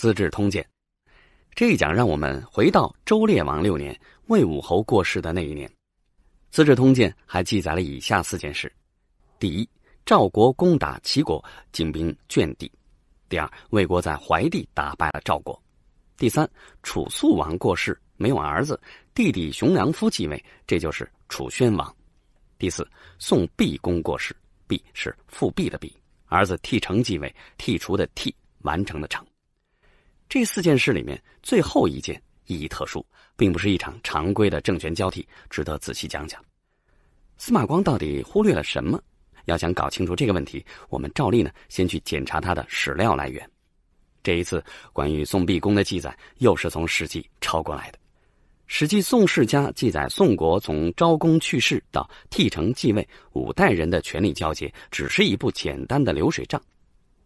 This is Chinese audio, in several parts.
《资治通鉴》这一讲，让我们回到周烈王六年，魏武侯过世的那一年，《资治通鉴》还记载了以下四件事：第一，赵国攻打齐国，进兵卷地；第二，魏国在怀地打败了赵国；第三，楚肃王过世，没有儿子，弟弟熊良夫继位，这就是楚宣王；第四，宋毕公过世，毕是复辟的毕，儿子替成继位，替除的替，完成的成。这四件事里面，最后一件意义特殊，并不是一场常规的政权交替，值得仔细讲讲。司马光到底忽略了什么？要想搞清楚这个问题，我们照例呢，先去检查他的史料来源。这一次关于宋毕公的记载，又是从《史记》抄过来的，《史记·宋世家》记载宋国从昭公去世到替成继位五代人的权力交接，只是一部简单的流水账。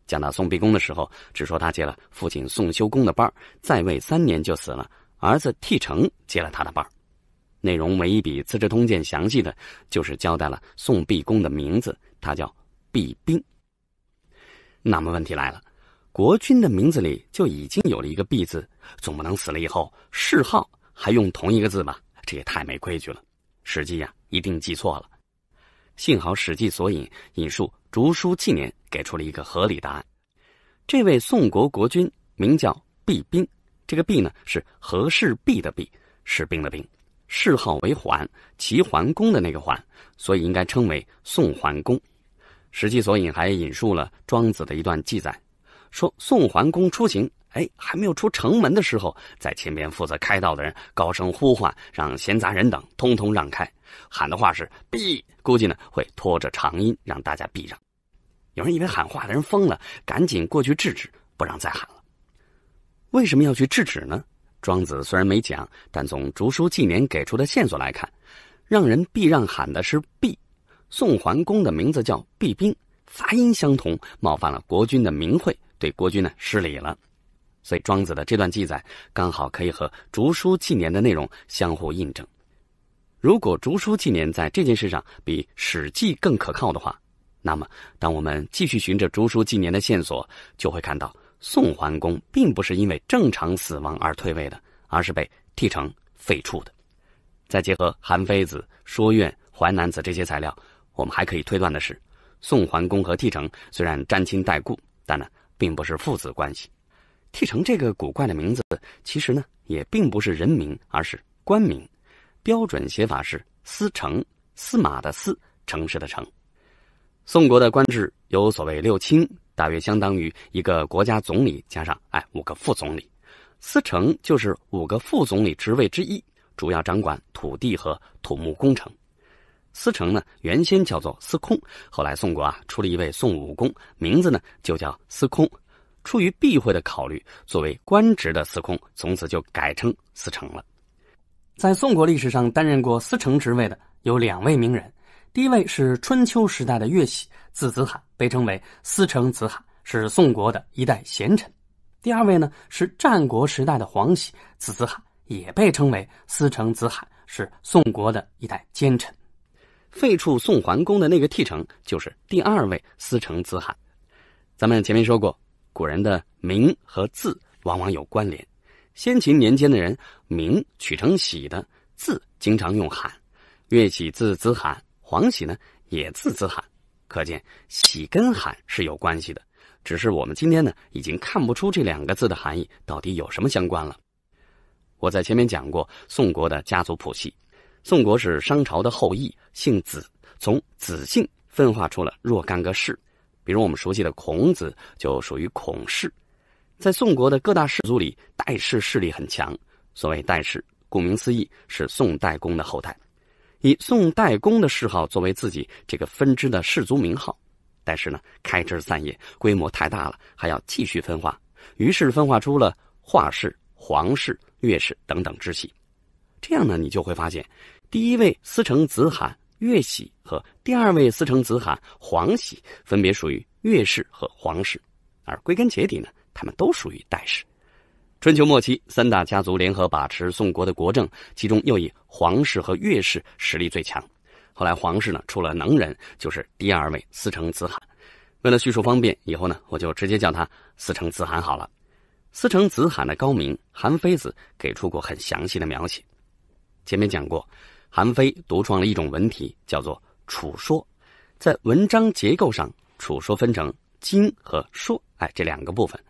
讲到宋毕公的时候，只说他接了父亲宋修公的班在位三年就死了，儿子替成接了他的班内容唯一比《资治通鉴》详细的就是交代了宋毕公的名字，他叫毕宾。那么问题来了，国君的名字里就已经有了一个“毕”字，总不能死了以后谥号还用同一个字吧？这也太没规矩了。史记呀，一定记错了。幸好《史记索引》引述。竹书纪年给出了一个合理答案，这位宋国国君名叫毕宾，这个毕呢是和氏璧的璧，士兵的兵，谥号为桓，齐桓公的那个桓，所以应该称为宋桓公。史记索引还引述了庄子的一段记载，说宋桓公出行。哎，还没有出城门的时候，在前边负责开道的人高声呼唤，让闲杂人等通通让开。喊的话是“避”，估计呢会拖着长音让大家避让。有人以为喊话的人疯了，赶紧过去制止，不让再喊了。为什么要去制止呢？庄子虽然没讲，但从《竹书纪年》给出的线索来看，让人避让喊的是“避”。宋桓公的名字叫“避兵”，发音相同，冒犯了国君的名讳，对国君呢失礼了。所以，庄子的这段记载刚好可以和《竹书纪年》的内容相互印证。如果《竹书纪年》在这件事上比《史记》更可靠的话，那么当我们继续循着《竹书纪年》的线索，就会看到宋桓公并不是因为正常死亡而退位的，而是被替成废黜的。再结合《韩非子》《说苑》《淮南子》这些材料，我们还可以推断的是，宋桓公和替成虽然沾亲带故，但呢，并不是父子关系。替城这个古怪的名字，其实呢也并不是人名，而是官名。标准写法是“司城”，司马的“司”，城市的“城”。宋国的官制有所谓六卿，大约相当于一个国家总理加上哎五个副总理。司城就是五个副总理职位之一，主要掌管土地和土木工程。司城呢，原先叫做司空，后来宋国啊出了一位宋武公，名字呢就叫司空。出于避讳的考虑，作为官职的司空，从此就改称司成了。在宋国历史上担任过司成职位的有两位名人，第一位是春秋时代的乐喜，字子罕，被称为司成子罕，是宋国的一代贤臣；第二位呢是战国时代的黄喜，字子罕，也被称为司成子罕，是宋国的一代奸臣。废黜宋桓公的那个替城，就是第二位司成子罕。咱们前面说过。古人的名和字往往有关联。先秦年间的人名取成喜的字，经常用“罕”。乐喜字子罕，黄喜呢也字子罕。可见“喜”跟“罕”是有关系的，只是我们今天呢已经看不出这两个字的含义到底有什么相关了。我在前面讲过宋国的家族谱系，宋国是商朝的后裔，姓子，从子姓分化出了若干个氏。比如我们熟悉的孔子就属于孔氏，在宋国的各大氏族里，戴氏势力很强。所谓戴氏，顾名思义是宋代公的后代，以宋代公的谥号作为自己这个分支的氏族名号。但是呢，开枝散叶规模太大了，还要继续分化，于是分化出了华氏、皇氏、岳氏等等支系。这样呢，你就会发现，第一位司成子罕。岳喜和第二位司成子罕黄喜分别属于岳氏和黄氏，而归根结底呢，他们都属于代氏。春秋末期，三大家族联合把持宋国的国政，其中又以黄氏和岳氏实力最强。后来，黄氏呢出了能人，就是第二位司成子罕。为了叙述方便，以后呢我就直接叫他司成子罕好了。司成子罕的高明，韩非子给出过很详细的描写。前面讲过。韩非独创了一种文体，叫做“楚说”。在文章结构上，“楚说”分成“经”和“说”。哎，这两个部分，“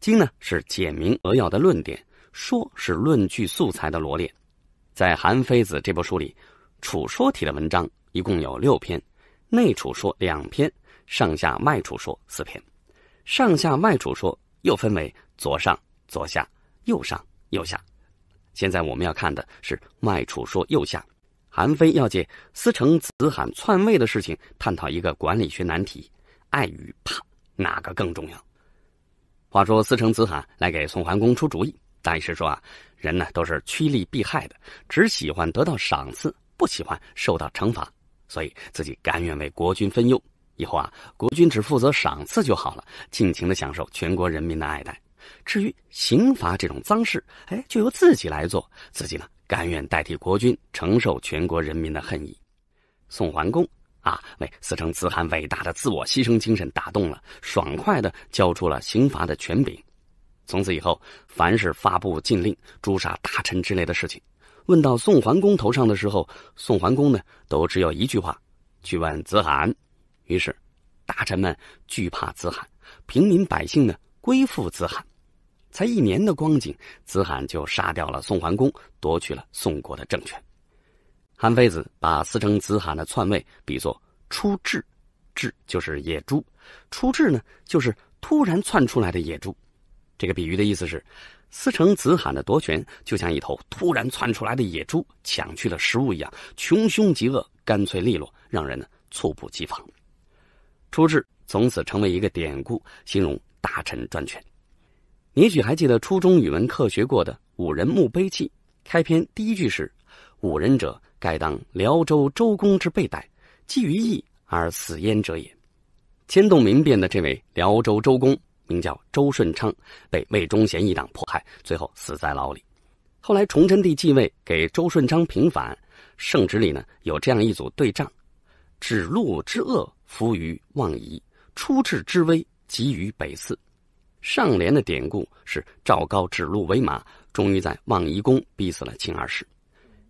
经”呢是简明扼要的论点，“说”是论据素材的罗列。在《韩非子》这部书里，“楚说”体的文章一共有六篇，内“楚说”两篇，上下外“楚说”四篇。上下外“楚说”又分为左上、左下、右上、右下。现在我们要看的是外“楚说”右下。韩非要借司成子罕篡位的事情，探讨一个管理学难题：爱与怕哪个更重要？话说司成子罕来给宋桓公出主意，大意是说啊，人呢都是趋利避害的，只喜欢得到赏赐，不喜欢受到惩罚，所以自己甘愿为国君分忧。以后啊，国君只负责赏赐就好了，尽情的享受全国人民的爱戴。至于刑罚这种脏事，哎，就由自己来做，自己呢。甘愿代替国君承受全国人民的恨意，宋桓公啊，为司称子罕伟大的自我牺牲精神打动了，爽快的交出了刑罚的权柄。从此以后，凡是发布禁令、诛杀大臣之类的事情，问到宋桓公头上的时候，宋桓公呢都只有一句话：去问子罕。于是，大臣们惧怕子罕，平民百姓呢归附子罕。才一年的光景，子罕就杀掉了宋桓公，夺取了宋国的政权。韩非子把司成子罕的篡位比作“出彘”，“彘”就是野猪，“出彘”呢就是突然窜出来的野猪。这个比喻的意思是，司成子罕的夺权就像一头突然窜出来的野猪抢去了食物一样，穷凶极恶，干脆利落，让人呢猝不及防。出彘从此成为一个典故，形容大臣专权。也许还记得初中语文课学过的《五人墓碑记》？开篇第一句是：“五人者，盖当辽州周公之辈代，激于义而死焉者也。”牵动民变的这位辽州周公，名叫周顺昌，被魏忠贤一党迫害，最后死在牢里。后来崇祯帝继位，给周顺昌平反，圣旨里呢有这样一组对仗：“指鹿之恶，伏于望夷；出质之危，急于北寺。”上联的典故是赵高指鹿为马，终于在望夷宫逼死了秦二世。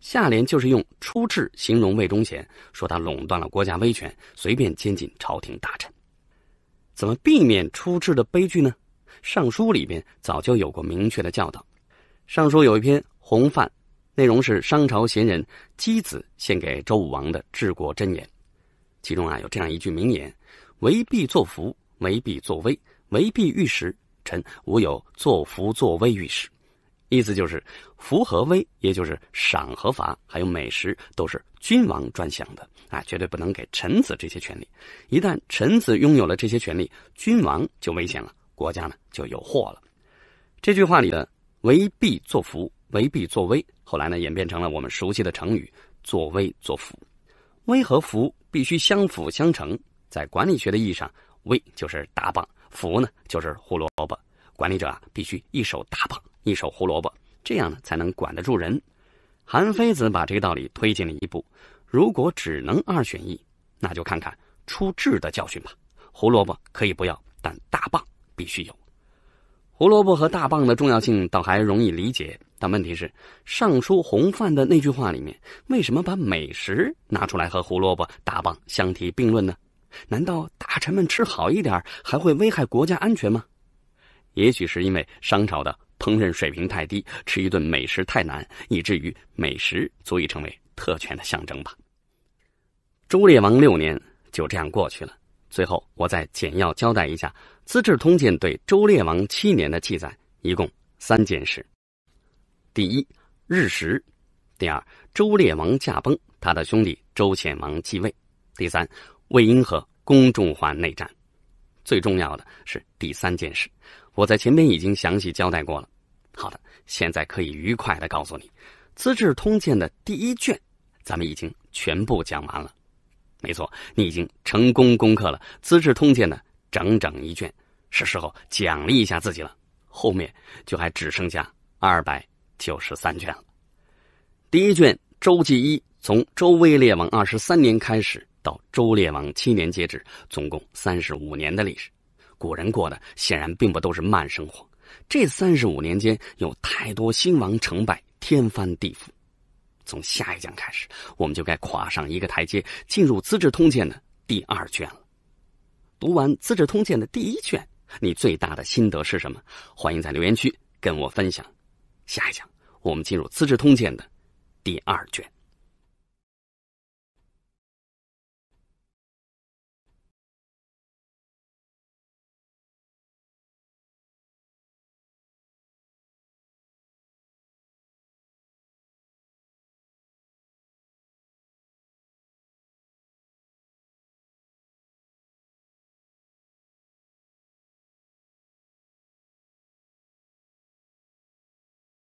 下联就是用“出质”形容魏忠贤，说他垄断了国家威权，随便监禁朝廷大臣。怎么避免“出质”的悲剧呢？《尚书》里边早就有过明确的教导。《尚书》有一篇《洪范》，内容是商朝贤人箕子献给周武王的治国箴言，其中啊有这样一句名言：“为必作福，为必作威。”为必御史，臣无有作福作威御史。意思就是，福和威，也就是赏和罚，还有美食，都是君王专享的啊，绝对不能给臣子这些权利。一旦臣子拥有了这些权利，君王就危险了，国家呢就有祸了。这句话里的“为必作福，为必作威”，后来呢演变成了我们熟悉的成语“作威作福”。威和福必须相辅相成。在管理学的意义上，威就是打榜，福呢，就是胡萝卜。管理者啊，必须一手大棒，一手胡萝卜，这样呢，才能管得住人。韩非子把这个道理推进了一步：如果只能二选一，那就看看出制的教训吧。胡萝卜可以不要，但大棒必须有。胡萝卜和大棒的重要性倒还容易理解，但问题是，《尚书洪范》的那句话里面，为什么把美食拿出来和胡萝卜、大棒相提并论呢？难道大臣们吃好一点还会危害国家安全吗？也许是因为商朝的烹饪水平太低，吃一顿美食太难，以至于美食足以成为特权的象征吧。周烈王六年就这样过去了。最后，我再简要交代一下《资治通鉴》对周烈王七年的记载，一共三件事：第一，日食；第二，周烈王驾崩，他的兄弟周显王继位；第三。魏婴和公众化内战，最重要的是第三件事。我在前面已经详细交代过了。好的，现在可以愉快的告诉你，《资治通鉴》的第一卷，咱们已经全部讲完了。没错，你已经成功攻克了《资治通鉴》的整整一卷。是时候奖励一下自己了。后面就还只剩下二百九十三卷了。第一卷周记一，从周威烈王二十三年开始。到周列王七年截止，总共三十五年的历史，古人过的显然并不都是慢生活。这三十五年间，有太多兴亡成败，天翻地覆。从下一讲开始，我们就该跨上一个台阶，进入《资治通鉴》的第二卷了。读完《资治通鉴》的第一卷，你最大的心得是什么？欢迎在留言区跟我分享。下一讲，我们进入《资治通鉴》的第二卷。